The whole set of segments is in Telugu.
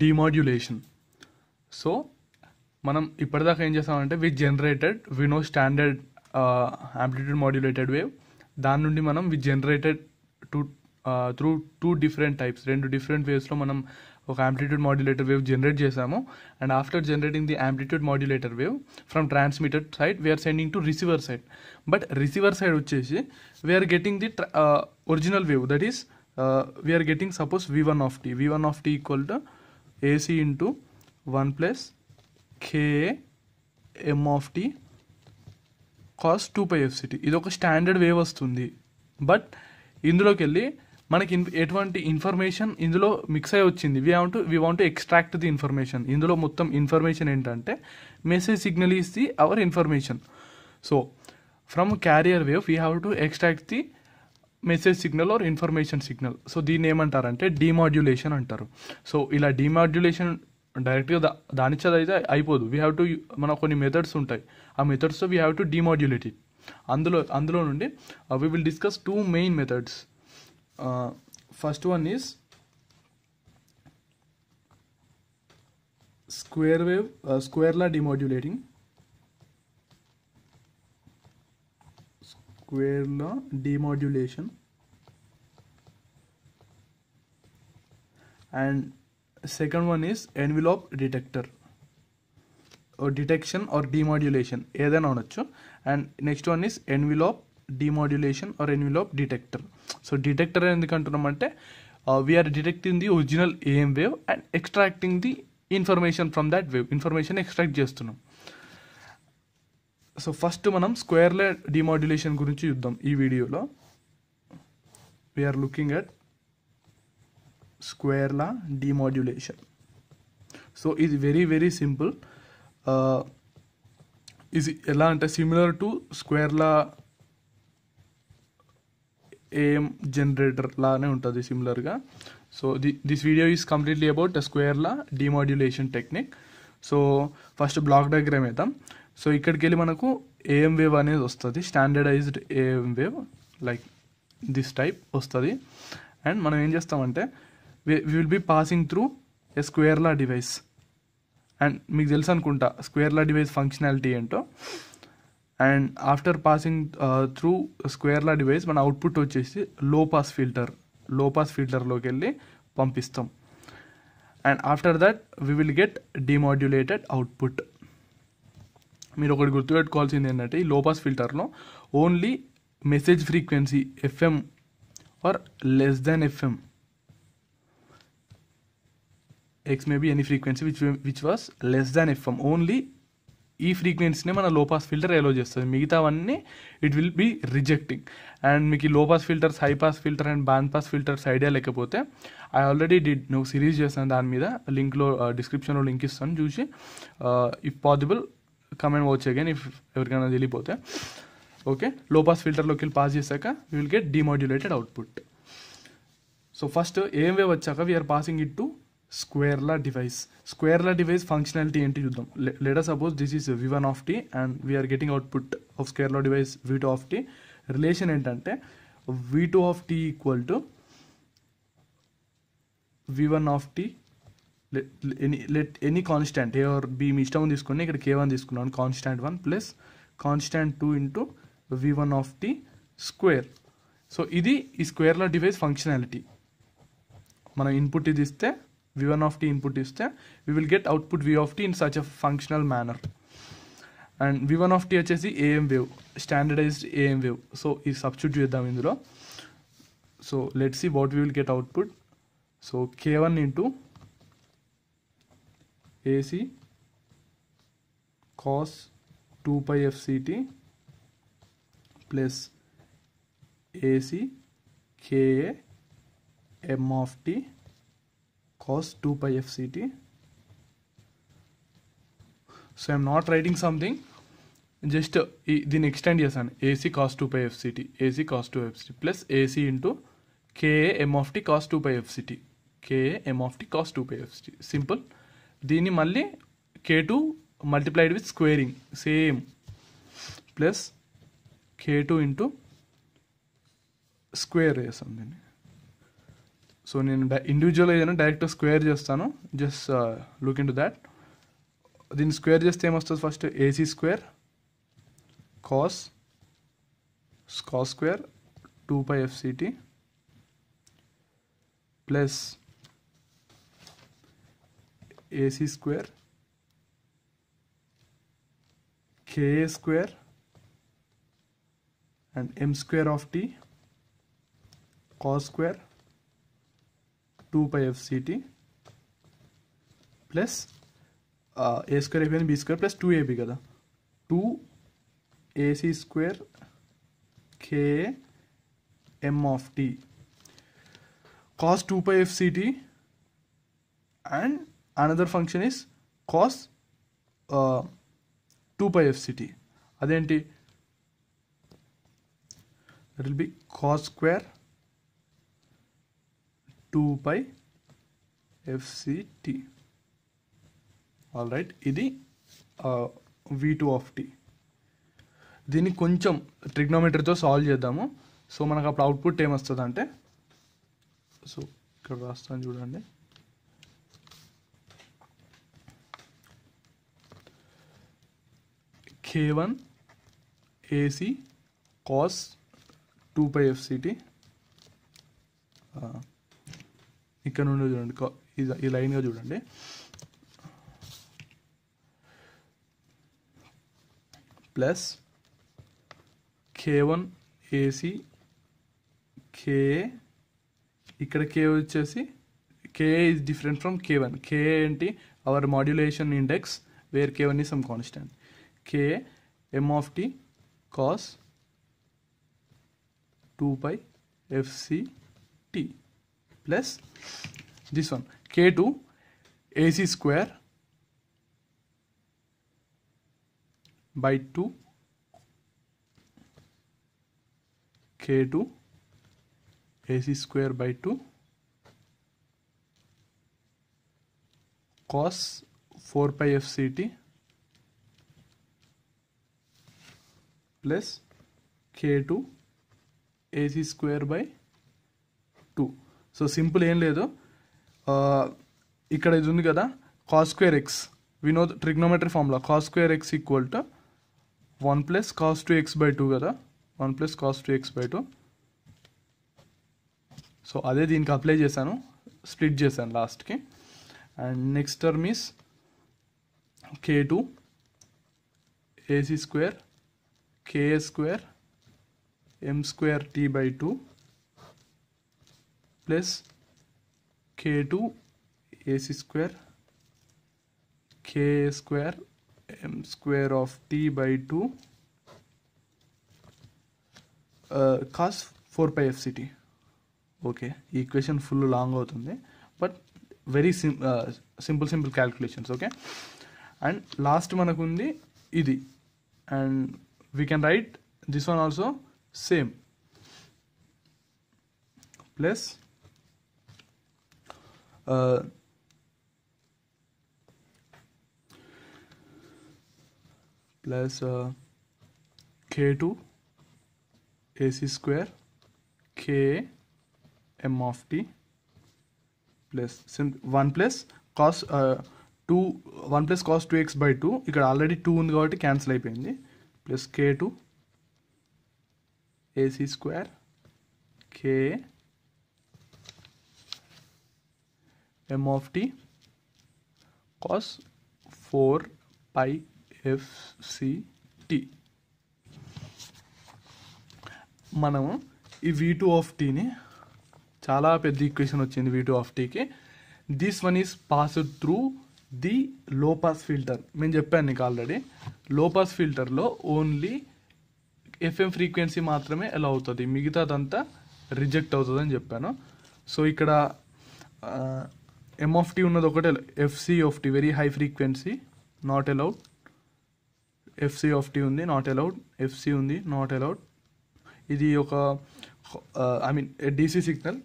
డిమాడ్యులేషన్ సో మనం ఇప్పటిదాకా ఏం చేస్తామంటే we generated we know standard amplitude modulated wave దాని నుండి మనం we generated to through two different types రెండు డిఫరెంట్ వేవ్స్లో మనం ఒక యాంప్లిట్యూడ్ మాడ్యులేటర్ వేవ్ జనరేట్ చేసాము and after generating the amplitude modulator wave from transmitted side we're sending to receiver side but receiver side వచ్చేసి we're getting the original wave that is we're getting suppose v one of t v one of t equal to a c into one plus k m of t cos two pi f c t ఇది ఒక స్టాండర్డ్ వేవ్ వస్తుంది బట్ ఇందులోకి వెళ్ళి మనకి ఎటువంటి ఇన్ఫర్మేషన్ ఇందులో మిక్స్ అయి వచ్చింది we want we want extract the information ఇందులో మొత్తం ఇన్ఫర్మేషన్ ఏంటంటే message signal is the our information so from carrier wave we have to extract the message signal or information signal so దీన్ని ఏమంటారంటే డిమాడ్యులేషన్ అంటారు సో ఇలా డిమాడ్యులేషన్ డైరెక్ట్గా దా దాని చదివితే అయిపోదు వీ హ్యావ్ టు మన కొన్ని మెథడ్స్ ఉంటాయి ఆ మెథడ్స్తో we have to demodulate it అందులో అందులో నుండి we will discuss two main methods first one is square wave square law demodulating square law demodulation and second one is envelope detector detection or or ఏదైనా ఉండొచ్చు and next one is envelope demodulation or envelope detector so detector ఎందుకంటున్నామంటే we're detecting the original AM wave and extracting the information from that wave information extract చేస్తున్నాం సో ఫస్ట్ మనం స్క్వేర్లే డిమాడ్యులేషన్ గురించి చూద్దాం ఈ వీడియోలో we're looking at square law demodulation so ఇది వెరీ వెరీ సింపుల్ ఇది ఎలా అంటే similar to square law AM generator లానే ఉంటుంది సిమిలర్గా so the this video is completely about square law demodulation technique so first block diagram అవుతాం సో ఇక్కడికి వెళ్ళి మనకు ఏఎం వేవ్ అనేది వస్తుంది standardized AM wave like this type వస్తుంది అండ్ మనం ఏం చేస్తామంటే we will be passing through a square law device and మీకు తెలుసు అనుకుంటా స్క్వేర్లా డివైస్ ఫంక్షనాలిటీ ఏంటో and after passing through square law device మన అవుట్పుట్ వచ్చేసి low pass filter low pass ఫిల్టర్లోకి వెళ్ళి పంపిస్తాం and after that we will get demodulated output మీరు ఒకటి గుర్తుపెట్టుకోవాల్సింది ఏంటంటే ఈ లోపాస్ ఫిల్టర్లో only message frequency f m or less than f m x maybe be any frequency which which was less than f m only ఈ ఫ్రీక్వెన్సీని మన లోపాస్ ఫిల్టర్ ఎలో చేస్తుంది మిగతావన్నీ it will be rejecting and మీకు ఈ low pass filters high pass filter and band pass filters idea లేకపోతే ఐ ఆల్రెడీ డిడ్ నువ్వు సిరీస్ చేస్తాను దాని మీద లింక్లో డిస్క్రిప్షన్లో లింక్ ఇస్తాను చూసి if possible come and watch again if you're gonna really bother okay low pass filter లోకి పాస్ చేశాక you will get demodulated output so first AM wave వచ్చాక we're passing it to square law device square law device functionality ఏంటి చూద్దాం letter suppose this is v one of t and we're getting output of square law device v two of t relation ఏంటంటే v two of t equal to v one of t any let any constant a or b మీ ఇష్టం తీసుకుని ఇక్కడ కే వన్ తీసుకున్నాను constant one plus constant two into v one of the square so ఇది ఈ స్క్వేర్లో డివైస్ ఫంక్షనాలిటీ మనం ఇన్పుట్ ఇది ఇస్తే v one of t input ఇస్తే we will get output v of t in such a functional manner and v one of t వచ్చేసి AM wave standardized AM wave so ఈ సబ్స్టిట్యూట్ చేద్దాం ఇందులో so let's see what we will get output so k one into A C cos two pi f c t plus a c k m of t cos 2 pi f ct so i'm not writing something just దీని ఎక్స్టెండ్ చేశాను a c cos two pi f c t a c cos two f c t plus a c into k a m of t cos two pi f c t k a m of t cos two pi f c t simple దీన్ని మళ్ళీ k two multiplied with squaring same plus k two into square చేస్తాను uh, దీన్ని సో నేను ఇండివిజువల్ ఏదైనా డైరెక్ట్ స్క్వేర్ చేస్తాను just look in to that దీన్ని స్క్వేర్ చేస్తే ఏమొస్తుంది first a c square cos స్కాస్ square two pi f c t plus a c square k square and m square of t cos square 2 pi f ct plus a square f b square plus two a b कदा two a c square k m of t cos two pi f c t and another function is cos two pi f c t అదేంటి that will be cos square two pi f c t all right ఇది వి టూ ఆఫ్ టీ దీన్ని కొంచెం ట్రిగ్నోమీటర్తో సాల్వ్ చేద్దాము సో మనకు అప్పుడు అవుట్పుట్ ఏమొస్తుంది అంటే సో ఇక్కడ రాస్తాను చూడండి k one a c cos two pi f c t ఇక్కడ నుండి చూడండి ఈ లైన్గా చూడండి plus k one a c k ఇక్కడ కే వచ్చేసి k is different from k one k ఏంటి our modulation index where k one is some constant k m of t cos 2 by F C T plus this one k2 ac square by 2 k2 ac square by 2 cos 4 pi fct plus k two a c square by two so simple ఏం లేదు uh, ఇక్కడ ఇది ఉంది కదా కాస్ స్క్వేర్ ఎక్స్ వినోద్ trigonometry formula cos square x equal to one plus cos two x by two కదా one plus cos two x by two so అదే దీనికి అప్లై చేశాను స్ప్లిట్ చేశాను లాస్ట్కి and next term is k two a c square k square m square t by two plus k two a c square k square m square of t by two cos four pi f c t okay ఈ క్వశ్చన్ ఫుల్ లాంగ్ అవుతుంది బట్ వెరీ సిం simple simple calculations okay and last మనకుంది ఇది and we can write this one also same plus uh, plus uh, k2 ac square k m of t plus 1 plus cos uh, 2 1 plus cos 2x by 2 You can already 2 ఉంది కాబట్టి cancel it. Plus k two a c square k m of t cos four pi f c t మనము ఈ వీ టూ ఆఫ్ టీని చాలా పెద్ద ఈక్వేషన్ వచ్చింది వీ టూ ఆఫ్ టీకి this one is passed through the low pass filter నేను చెప్పాను నీకు ఆల్రెడీ లోపాస్ ఫిల్టర్లో ఓన్లీ ఎఫ్ఎం ఫ్రీక్వెన్సీ మాత్రమే ఎలా అవుతుంది మిగతాదంతా రిజెక్ట్ అవుతుందని చెప్పాను సో ఇక్కడ ఎంఎఫ్టీ ఉన్నది ఒకటే f c of t very high frequency not allowed f c of t ఉంది నాట్ అలౌడ్ ఎఫ్సి ఉంది నాట్ అలౌడ్ ఇది ఒక I mean DC signal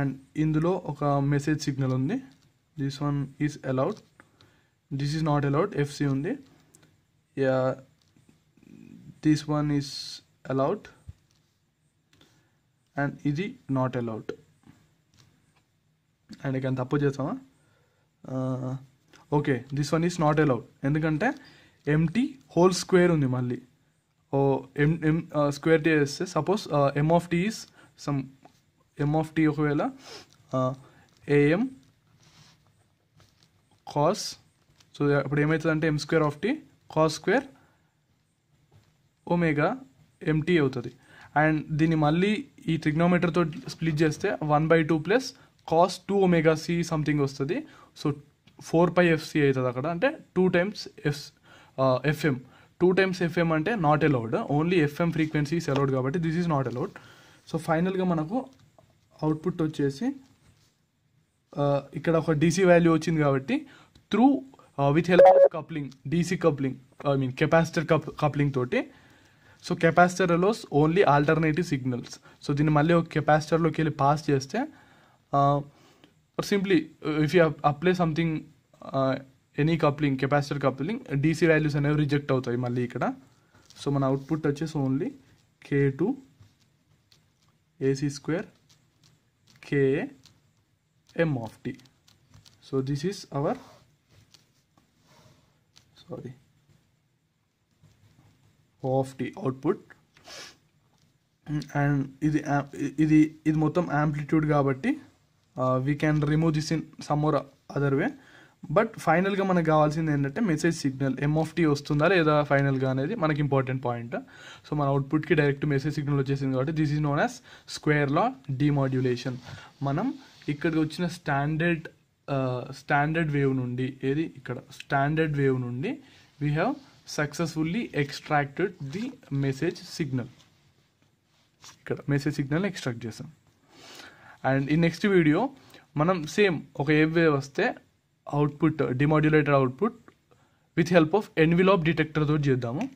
and ఇందులో ఒక మెసేజ్ సిగ్నల్ ఉంది this one is allowed this is not allowed f c ఉంది yeah this one is allowed and ఇది నాట్ అలౌడ్ అండ్ ఇక తప్పు చేస్తామా okay this one is not allowed ఎందుకంటే ఎంటీ హోల్ స్క్వేర్ ఉంది మళ్ళీ ఓ ఎం ఎం స్క్వేర్ టీ చేస్తే suppose m of of t is some m of of t ఒకవేళ ఏఎం కాస్ సో ఇప్పుడు ఏమవుతుందంటే m square of t cos square omega m t అవుతుంది అండ్ దీన్ని మళ్ళీ ఈ త్రిగ్నోమీటర్తో స్ప్లిట్ చేస్తే one by two plus cos two omega c something వస్తుంది సో ఫోర్ పై ఎఫ్సి అవుతుంది అక్కడ అంటే two times f f m two times f m అంటే not allowed only f m frequencies allowed కాబట్టి this is not allowed so ఫైనల్గా మనకు అవుట్పుట్ వచ్చేసి ఇక్కడ ఒక డీసీ వాల్యూ వచ్చింది కాబట్టి through with help of coupling DC coupling I mean capacitor cup coupling తోటి so capacitor allows only alternative signals so దీన్ని మళ్ళీ ఒక కెపాసిటర్లోకి వెళ్ళి పాస్ చేస్తే simply if you apply something any coupling capacitor coupling DC values అనేవి రిజెక్ట్ అవుతాయి మళ్ళీ ఇక్కడ సో మన అవుట్పుట్ వచ్చేసి only k two a c square k a m of t so this is our sorry o of t output and ఇది ఇది ఇది మొత్తం యాంప్లిట్యూడ్ కాబట్టి we can remove this in some more other way but ఫైనల్గా మనకు కావాల్సింది ఏంటంటే మెసేజ్ సిగ్నల్ ఎంఎఫ్టీ వస్తుందా లేదా ఫైనల్గా అనేది మనకి ఇంపార్టెంట్ పాయింట్ సో మన అవుట్పుట్కి డైరెక్ట్ మెసేజ్ సిగ్నల్ వచ్చేసింది కాబట్టి this is known as square law demodulation మనం ఇక్కడికి వచ్చిన స్టాండర్డ్ స్టాండర్డ్ వేవ్ నుండి ఏది ఇక్కడ స్టాండర్డ్ వేవ్ నుండి we have successfully extracted the message signal ఇక్కడ మెసేజ్ సిగ్నల్ ఎక్స్ట్రాక్ట్ చేసాం అండ్ ఈ నెక్స్ట్ వీడియో మనం సేమ్ ఒక ఏవ్ వేవ్ వస్తే output demodulated output with help of envelope డిటెక్టర్తో చేద్దాము